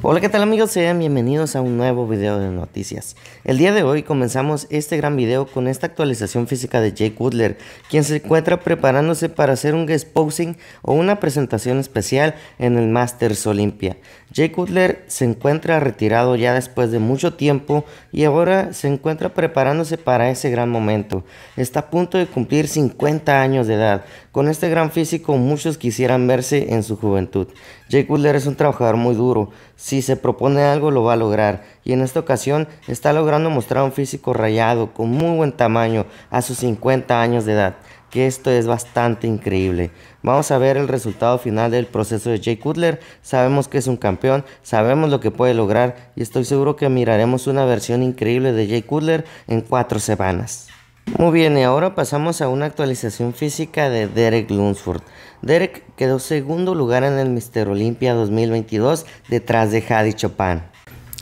Hola, ¿qué tal amigos? Sean bienvenidos a un nuevo video de noticias. El día de hoy comenzamos este gran video con esta actualización física de Jake Woodler, quien se encuentra preparándose para hacer un guest posing o una presentación especial en el Masters Olympia. Jake Woodler se encuentra retirado ya después de mucho tiempo y ahora se encuentra preparándose para ese gran momento. Está a punto de cumplir 50 años de edad, con este gran físico muchos quisieran verse en su juventud. Jay Cutler es un trabajador muy duro, si se propone algo lo va a lograr y en esta ocasión está logrando mostrar un físico rayado con muy buen tamaño a sus 50 años de edad, que esto es bastante increíble. Vamos a ver el resultado final del proceso de Jay Cutler, sabemos que es un campeón, sabemos lo que puede lograr y estoy seguro que miraremos una versión increíble de Jay Cutler en cuatro semanas. Muy bien, y ahora pasamos a una actualización física de Derek Lunsford. Derek quedó segundo lugar en el Mister Olympia 2022 detrás de Hadi Chopin.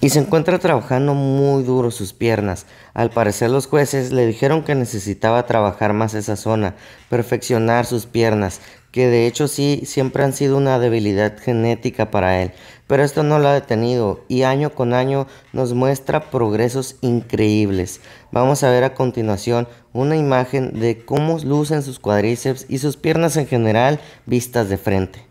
Y se encuentra trabajando muy duro sus piernas. Al parecer los jueces le dijeron que necesitaba trabajar más esa zona, perfeccionar sus piernas, que de hecho sí siempre han sido una debilidad genética para él, pero esto no lo ha detenido y año con año nos muestra progresos increíbles. Vamos a ver a continuación una imagen de cómo lucen sus cuádriceps y sus piernas en general vistas de frente.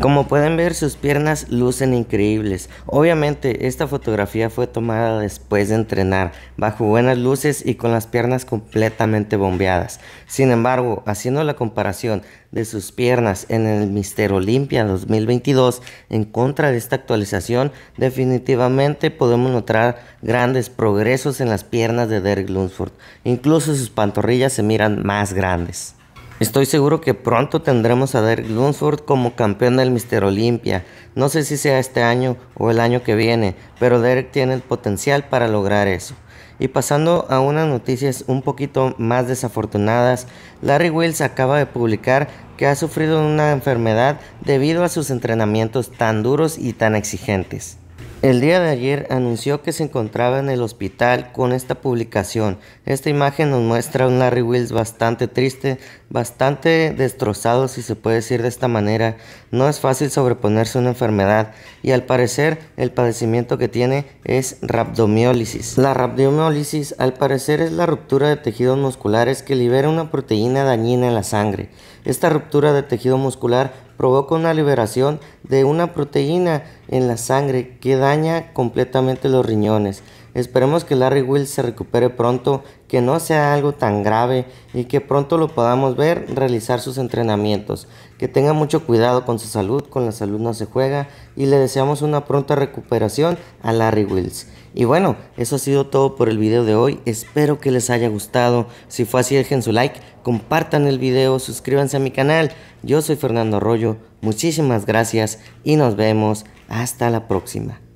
Como pueden ver, sus piernas lucen increíbles. Obviamente, esta fotografía fue tomada después de entrenar, bajo buenas luces y con las piernas completamente bombeadas. Sin embargo, haciendo la comparación de sus piernas en el Mister Olimpia 2022 en contra de esta actualización, definitivamente podemos notar grandes progresos en las piernas de Derek Lunsford. Incluso sus pantorrillas se miran más grandes. Estoy seguro que pronto tendremos a Derek Lunsford como campeón del Mister Olympia. No sé si sea este año o el año que viene, pero Derek tiene el potencial para lograr eso. Y pasando a unas noticias un poquito más desafortunadas, Larry Wills acaba de publicar que ha sufrido una enfermedad debido a sus entrenamientos tan duros y tan exigentes. El día de ayer anunció que se encontraba en el hospital con esta publicación. Esta imagen nos muestra un Larry Wills bastante triste, bastante destrozado si se puede decir de esta manera. No es fácil sobreponerse a una enfermedad y al parecer el padecimiento que tiene es rhabdomiólisis. La rhabdomiólisis al parecer es la ruptura de tejidos musculares que libera una proteína dañina en la sangre. Esta ruptura de tejido muscular provoca una liberación de una proteína en la sangre que daña completamente los riñones. Esperemos que Larry Wills se recupere pronto, que no sea algo tan grave y que pronto lo podamos ver realizar sus entrenamientos. Que tenga mucho cuidado con su salud, con la salud no se juega y le deseamos una pronta recuperación a Larry Wills. Y bueno, eso ha sido todo por el video de hoy. Espero que les haya gustado. Si fue así, dejen su like, compartan el video, suscríbanse a mi canal. Yo soy Fernando Arroyo. Muchísimas gracias y nos vemos hasta la próxima.